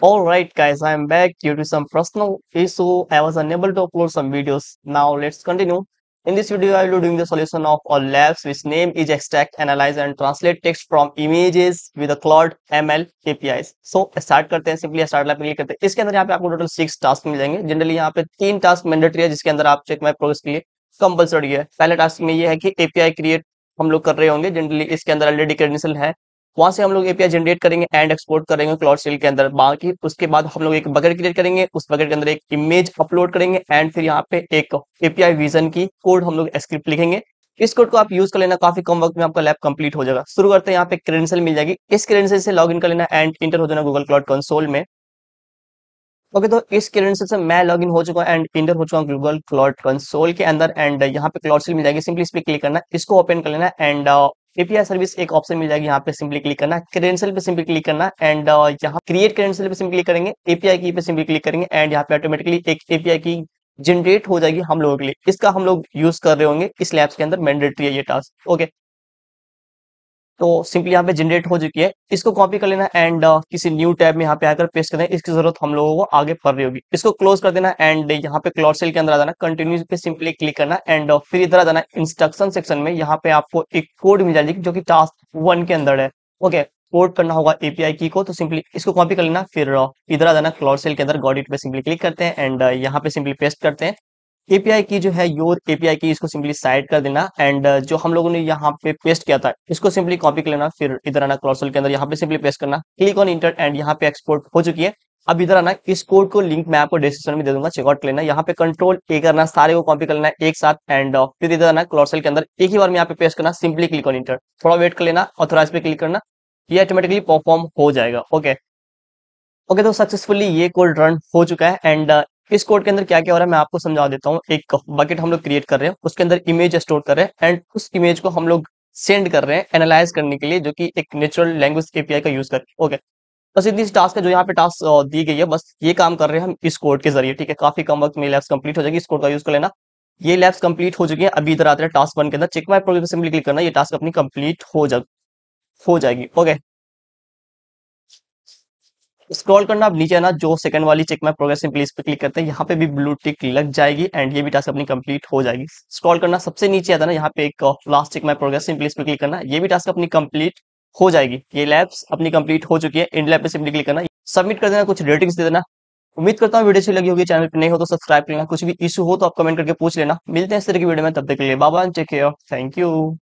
all right guys, I am back due to some personal issue. I was unable to upload some videos. Now let's continue. In this video, I will be doing the solution of a labs which name is extract, analyze and translate text from images with the Cloud ML APIs. So start करते हैं simply start lab click करते हैं इसके अंदर यहाँ पे आपको total six task मिल जाएंगे generally यहाँ पे तीन टास्क mandatory है जिसके अंदर आप check my progress के लिए compulsory है पहले task में ये है कि api create हम लोग कर रहे होंगे जनरली इसके अंदर ऑलरेडी क्रेडेंशियल है वहां से हम लोग एपीआई जनरेट करेंगे एंड एक्सपोर्ट करेंगे क्लाउड सेल के अंदर बाकी उसके बाद हम लोग एक बगेट क्रिएट करेंगे उस बगेट के अंदर एक इमेज अपलोड करेंगे एंड फिर यहाँ पे एक एपीआई विजन की कोड हम लोग स्क्रिप्ट लिखेंगे इस कोड को आप यूज कर लेना काफी कम वक्त में आपका लैब कंप्लीट हो जाएगा शुरू करते हैं यहाँ पे क्रेडेंशियल मिल जाएगी इस क्रेडेंशियल से लॉग इन कर लेना एंड इंटर हो जाना गूगल क्लाउड कंसोल में ओके तो इस क्रेडेंशियल से मैं लॉग इन हो चुका हूँ एंड इंटर हो चुका हूँ गूगल क्लाउड कंसोल के अंदर एंड यहाँ पे क्लाउड सेल मिल जाएगी सिंपली इस पर क्लिक करना इसको ओपन कर लेना एंड एपीआई सर्विस एक ऑप्शन मिल जाएगी यहाँ पे सिंपली क्लिक करना क्रेडेंशियल पे सिंपली क्लिक करना एंड uh, यहाँ क्रिएट क्रेडेंशियल पे सिंपली करेंगे एपीआई की पे सिंपली क्लिक करेंगे एंड यहाँ पे ऑटोमेटिकली एक एपीआई की जनरेट हो जाएगी हम लोगों के लिए इसका हम लोग यूज कर रहे होंगे इस लैब्स के अंदर मैंडेटरी है ये टास्क ओके तो सिंपली यहाँ पे जनरेट हो चुकी है इसको कॉपी कर लेना एंड uh, किसी न्यू टैब में यहाँ पे आकर पेस्ट कर है इसकी जरूरत हम लोगों को आगे पड़ रही होगी इसको क्लोज कर देना एंड यहाँ पे क्लॉट सेल के अंदर आ जाना कंटिन्यू पे सिंपली क्लिक करना एंड uh, फिर इधर आ जाना इंस्ट्रक्शन सेक्शन में यहाँ पे आपको एक कोड मिल जाएगी जो की टास्क वन के अंदर है ओके कोड करना होगा एपीआई की को तो सिंपली इसको कॉपी कर लेना फिर uh, इधर आ जाना क्लॉट सेल के अंदर गॉडिट पे सिंपली क्लिक करते हैं एंड uh, यहाँ पे सिंपली पेस्ट करते हैं एपीआई की जो है योर एपीआई की इसको सिंपली साइड कर देना एंड uh, जो हम लोगों ने यहाँ पे पेस्ट किया था इसको सिंपली कॉपी कर लेना फिर इधर आना क्लॉसल के अंदर यहाँ पे सिंपली पेस्ट करना क्लिक ऑन इंटर एंड यहाँ पे एक्सपोर्ट हो चुकी है अब इधर आना इस कोड को लिंक मैं आपको डिस्क्रिप्शन में दे दूंगा चेकआउट लेना यहाँ पे कंट्रोल ए करना सारे को कॉपी कर लेना एक साथ एंड uh, फिर इधर आना क्लॉसल के अंदर एक ही बार में यहाँ पे पेस्ट करना सिंपली क्लिक ऑन इंटर थोड़ा वेट कर लेना ऑथोराइज पे क्लिक करना ये ऑटोमेटिकली परफॉर्म हो जाएगा ओके ओके okay, तो सक्सेसफुली ये कोड रन हो चुका है एंड इस कोड के अंदर क्या क्या हो रहा है मैं आपको समझा देता हूँ एक बकेट हम लोग क्रिएट कर रहे हैं उसके अंदर इमेज स्टोर कर रहे हैं एंड उस इमेज को हम लोग सेंड कर रहे हैं एनालाइज करने के लिए जो कि एक नेचुरल लैंग्वेज एपीआई का यूज करके ओके बस इतनी टास्क है जो यहाँ पे टास्क दी गई है बस ये काम कर रहे हैं हम इस कोड के जरिए ठीक है काफी कम वक्त में लैब्स कंप्लीट हो जाएगी इस कोड का यूज कर लेना ये लैब्स कंप्लीट हो चुकी है अभी इधर आते हैं टास्क वन के अंदर check my progress simply click करना ये टास्क अपनी कंप्लीट हो जा हो जाएगी ओके स्क्रॉल करना आप नीचे आना जो सेकंड वाली चेक माई प्रोग्रेस इन प्लीज पे क्लिक करते हैं यहाँ पे भी ब्लू टिक लग जाएगी एंड ये भी टास्क अपनी कंप्लीट हो जाएगी स्क्रॉल करना सबसे नीचे आता ना यहाँ पे एक लास्ट चेक माई प्रोग्रेस इन प्लीज पे क्लिक करना ये भी टास्क अपनी कंप्लीट हो जाएगी ये लैब्स अपनी कंप्लीट हो चुकी है इंड लैब पे सिंपली क्लिक करना सबमिट कर देना कुछ रेटिंग्स दे देना उम्मीद करता हूँ वीडियो अच्छी लगी होगी चैनल पर नहीं हो तो सब्सक्राइब कर लेना कुछ भी इशू हो तो आप कमेंट करके पूछ लेना मिलते हैं इस तरह की वीडियो में तब तक के लिए बाबा चेक केयर थैंक यू